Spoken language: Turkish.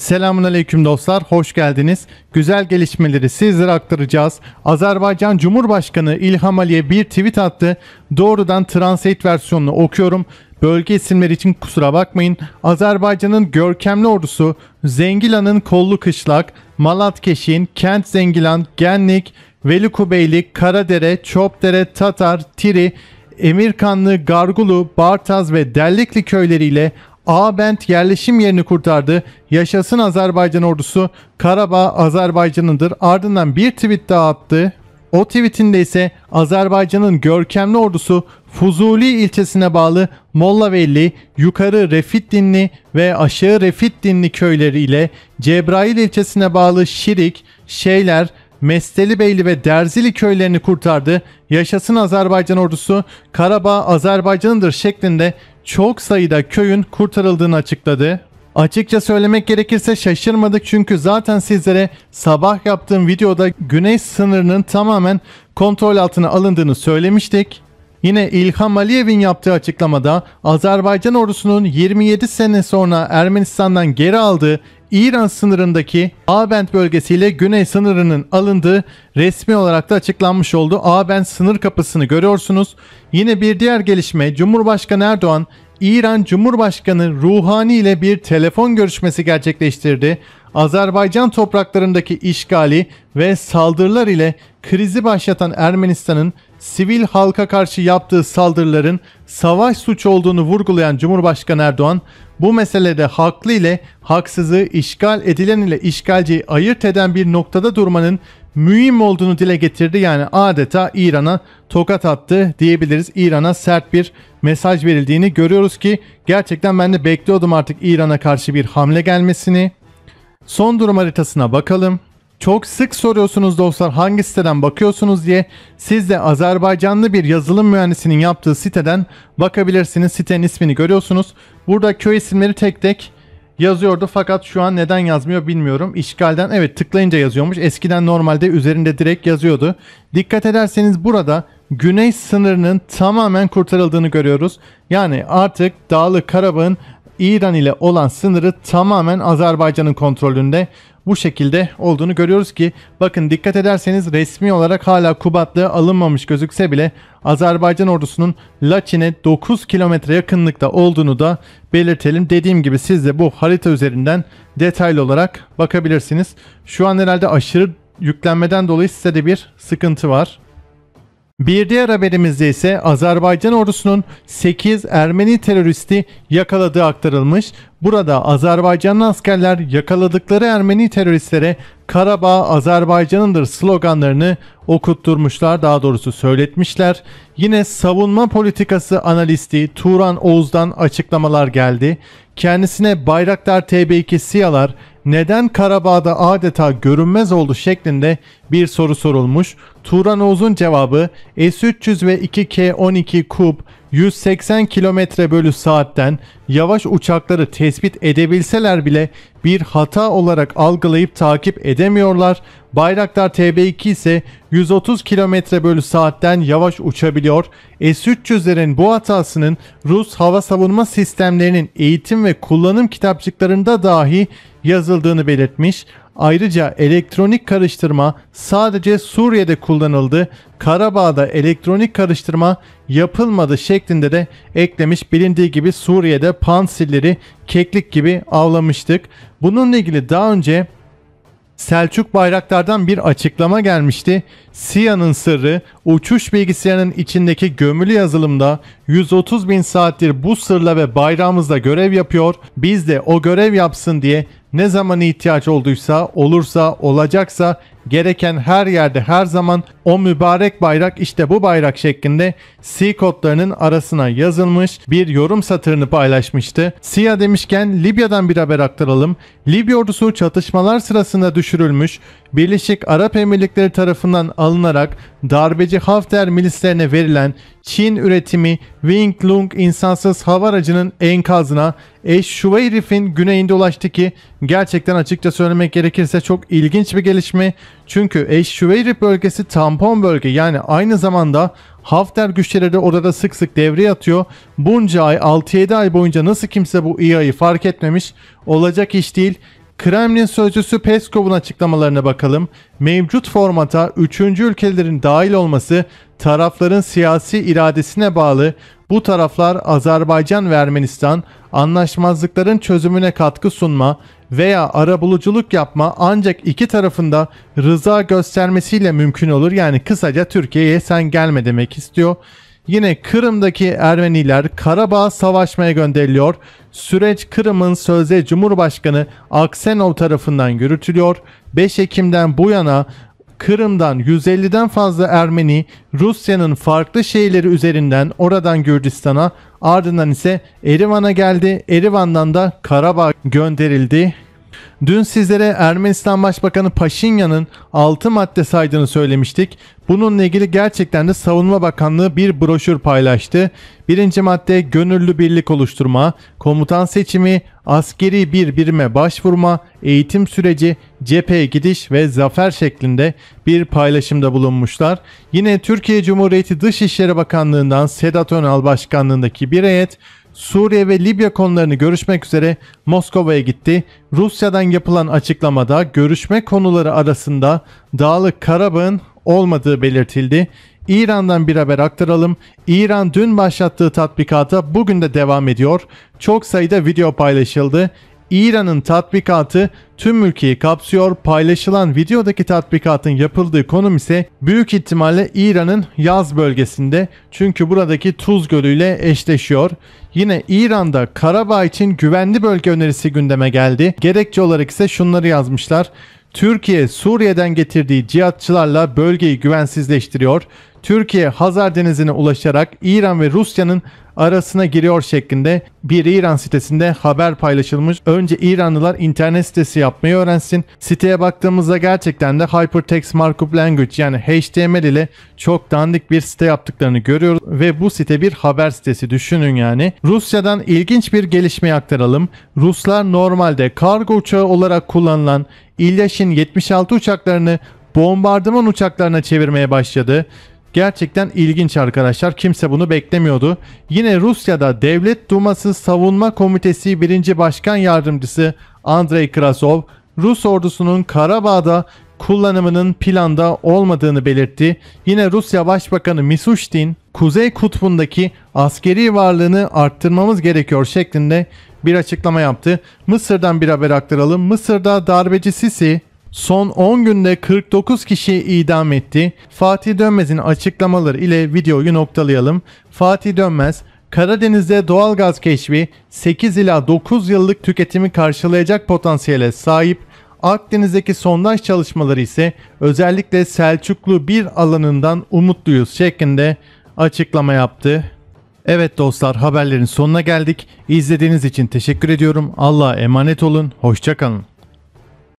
Selamun Aleyküm dostlar, hoş geldiniz. Güzel gelişmeleri sizlere aktaracağız. Azerbaycan Cumhurbaşkanı İlham Aliye bir tweet attı. Doğrudan translate versiyonunu okuyorum. Bölge isimleri için kusura bakmayın. Azerbaycan'ın görkemli ordusu Zengilan'ın Kollu Kışlak, Malatkeşin, Kent Zengilan, Genlik, Velikubeylik, Karadere, Çopdere, Tatar, Tiri, Emirkanlı, Gargulu, Bartaz ve Derlikli köyleriyle A Ağabent yerleşim yerini kurtardı. Yaşasın Azerbaycan ordusu. Karabağ Azerbaycan'ındır. Ardından bir tweet daha attı. O tweetinde ise Azerbaycan'ın görkemli ordusu Fuzuli ilçesine bağlı Mollavelli, Yukarı Refitdinli ve Aşağı Refitdinli köyleriyle Cebrail ilçesine bağlı Şirik, Şeyler, Mestelibeyli ve Derzili köylerini kurtardı. Yaşasın Azerbaycan ordusu Karabağ Azerbaycan'ındır şeklinde çok sayıda köyün kurtarıldığını açıkladı. Açıkça söylemek gerekirse şaşırmadık çünkü zaten sizlere sabah yaptığım videoda güney sınırının tamamen kontrol altına alındığını söylemiştik. Yine İlham Aliyev'in yaptığı açıklamada Azerbaycan ordusunun 27 sene sonra Ermenistan'dan geri aldığı İran sınırındaki Abend bölgesiyle güney sınırının alındığı resmi olarak da açıklanmış oldu. Abend sınır kapısını görüyorsunuz. Yine bir diğer gelişme Cumhurbaşkanı Erdoğan İran Cumhurbaşkanı Ruhani ile bir telefon görüşmesi gerçekleştirdi. Azerbaycan topraklarındaki işgali ve saldırılar ile krizi başlatan Ermenistan'ın sivil halka karşı yaptığı saldırıların savaş suçu olduğunu vurgulayan Cumhurbaşkanı Erdoğan, bu meselede haklı ile haksızı, işgal edilen ile işgalciyi ayırt eden bir noktada durmanın mühim olduğunu dile getirdi. Yani adeta İran'a tokat attı diyebiliriz. İran'a sert bir mesaj verildiğini görüyoruz ki gerçekten ben de bekliyordum artık İran'a karşı bir hamle gelmesini. Son durum haritasına bakalım. Çok sık soruyorsunuz dostlar hangi siteden bakıyorsunuz diye. Siz de Azerbaycanlı bir yazılım mühendisinin yaptığı siteden bakabilirsiniz. Sitenin ismini görüyorsunuz. Burada köy isimleri tek tek yazıyordu fakat şu an neden yazmıyor bilmiyorum. İşgalden evet tıklayınca yazıyormuş. Eskiden normalde üzerinde direkt yazıyordu. Dikkat ederseniz burada güney sınırının tamamen kurtarıldığını görüyoruz. Yani artık Dağlı Karabağ'ın İran ile olan sınırı tamamen Azerbaycan'ın kontrolünde bu şekilde olduğunu görüyoruz ki bakın dikkat ederseniz resmi olarak hala Kubatlı alınmamış gözükse bile Azerbaycan ordusunun Laçin'e 9 kilometre yakınlıkta olduğunu da belirtelim. Dediğim gibi siz de bu harita üzerinden detaylı olarak bakabilirsiniz. Şu an herhalde aşırı yüklenmeden dolayı size de bir sıkıntı var. Bir diğer haberimizde ise Azerbaycan ordusunun 8 Ermeni teröristi yakaladığı aktarılmış. Burada Azerbaycanlı askerler yakaladıkları Ermeni teröristlere Karabağ Azerbaycan'ındır sloganlarını okutturmuşlar daha doğrusu söyletmişler. Yine savunma politikası analisti Turan Oğuz'dan açıklamalar geldi. Kendisine Bayraktar TB2 SİA'lar neden Karabağ'da adeta görünmez oldu şeklinde bir soru sorulmuş. Turan Oğuz'un cevabı S-300 ve 2K-12 Kub 180 km bölü saatten yavaş uçakları tespit edebilseler bile bir hata olarak algılayıp takip edemiyorlar. Bayraktar TB2 ise 130 km bölü saatten yavaş uçabiliyor. S-300'lerin bu hatasının Rus hava savunma sistemlerinin eğitim ve kullanım kitapçıklarında dahi yazıldığını belirtmiş. Ayrıca elektronik karıştırma sadece Suriye'de kullanıldı, Karabağ'da elektronik karıştırma yapılmadı şeklinde de eklemiş. Bilindiği gibi Suriye'de pansilleri keklik gibi avlamıştık. Bununla ilgili daha önce Selçuk Bayraktar'dan bir açıklama gelmişti. SİA'nın sırrı uçuş bilgisayarının içindeki gömülü yazılımda 130 bin saattir bu sırla ve bayrağımızla görev yapıyor. Biz de o görev yapsın diye ne zaman ihtiyaç olduysa, olursa, olacaksa gereken her yerde her zaman o mübarek bayrak işte bu bayrak şeklinde C kodlarının arasına yazılmış bir yorum satırını paylaşmıştı. Siyah demişken Libya'dan bir haber aktaralım. Libya ordusu çatışmalar sırasında düşürülmüş, Birleşik Arap Emirlikleri tarafından alınarak darbeci Hafter milislerine verilen Çin üretimi Wing Lung insansız hava aracının enkazına Eşşuveyrif'in güneyinde ulaştı ki gerçekten açıkça söylemek gerekirse çok ilginç bir gelişme. Çünkü Eşşüveyrip bölgesi tampon bölge yani aynı zamanda Hafter güçleri de orada sık sık devreye atıyor. Bunca ay 6-7 ay boyunca nasıl kimse bu İHA'yı fark etmemiş olacak iş değil. Kremlin sözcüsü Peskov'un açıklamalarına bakalım. Mevcut formata 3. ülkelerin dahil olması tarafların siyasi iradesine bağlı. Bu taraflar Azerbaycan ve Ermenistan anlaşmazlıkların çözümüne katkı sunma, veya arabuluculuk yapma ancak iki tarafında rıza göstermesiyle mümkün olur. Yani kısaca Türkiye'ye sen gelme demek istiyor. Yine Kırım'daki Ermeniler Karabağ savaşmaya gönderiliyor. Süreç Kırım'ın sözde Cumhurbaşkanı Aksenov tarafından yürütülüyor. 5 Ekim'den bu yana Kırım'dan 150'den fazla Ermeni Rusya'nın farklı şehirleri üzerinden oradan Gürcistan'a ardından ise Erivan'a geldi. Erivan'dan da Karabağ gönderildi. Dün sizlere Ermenistan Başbakanı Paşinyan'ın 6 madde saydığını söylemiştik. Bununla ilgili gerçekten de Savunma Bakanlığı bir broşür paylaştı. Birinci madde gönüllü birlik oluşturma, komutan seçimi, askeri bir birime başvurma, eğitim süreci, cepheye gidiş ve zafer şeklinde bir paylaşımda bulunmuşlar. Yine Türkiye Cumhuriyeti Dışişleri Bakanlığı'ndan Sedat Önal Başkanlığındaki bir heyet Suriye ve Libya konularını görüşmek üzere Moskova'ya gitti. Rusya'dan yapılan açıklamada görüşme konuları arasında Dağlık Karabağ'ın olmadığı belirtildi. İran'dan bir haber aktaralım. İran dün başlattığı tatbikata bugün de devam ediyor. Çok sayıda video paylaşıldı. İran'ın tatbikatı tüm ülkeyi kapsıyor. Paylaşılan videodaki tatbikatın yapıldığı konum ise büyük ihtimalle İran'ın yaz bölgesinde. Çünkü buradaki Tuz gölüyle eşleşiyor. Yine İran'da Karabağ için güvenli bölge önerisi gündeme geldi. Gerekçe olarak ise şunları yazmışlar. Türkiye Suriye'den getirdiği cihatçılarla bölgeyi güvensizleştiriyor. Türkiye Hazar Denizi'ne ulaşarak İran ve Rusya'nın arasına giriyor şeklinde bir İran sitesinde haber paylaşılmış. Önce İranlılar internet sitesi yapmayı öğrensin. Siteye baktığımızda gerçekten de Hypertext Markup Language yani HTML ile çok dandik bir site yaptıklarını görüyoruz ve bu site bir haber sitesi düşünün yani. Rusya'dan ilginç bir gelişme aktaralım. Ruslar normalde kargo uçağı olarak kullanılan İlyashin 76 uçaklarını bombardıman uçaklarına çevirmeye başladı. Gerçekten ilginç arkadaşlar. Kimse bunu beklemiyordu. Yine Rusya'da Devlet Duması Savunma Komitesi 1. Başkan Yardımcısı Andrei Krasov, Rus ordusunun Karabağ'da kullanımının planda olmadığını belirtti. Yine Rusya Başbakanı Mishustin, Kuzey Kutbu'ndaki askeri varlığını arttırmamız gerekiyor şeklinde bir açıklama yaptı. Mısır'dan bir haber aktaralım. Mısır'da darbeci Sisi Son 10 günde 49 kişi idam etti. Fatih Dönmez'in açıklamaları ile videoyu noktalayalım. Fatih Dönmez, Karadeniz'de doğal gaz keşfi 8 ila 9 yıllık tüketimi karşılayacak potansiyele sahip. Akdeniz'deki sondaj çalışmaları ise özellikle Selçuklu bir alanından umutluyuz şeklinde açıklama yaptı. Evet dostlar haberlerin sonuna geldik. İzlediğiniz için teşekkür ediyorum. Allah'a emanet olun. Hoşçakalın.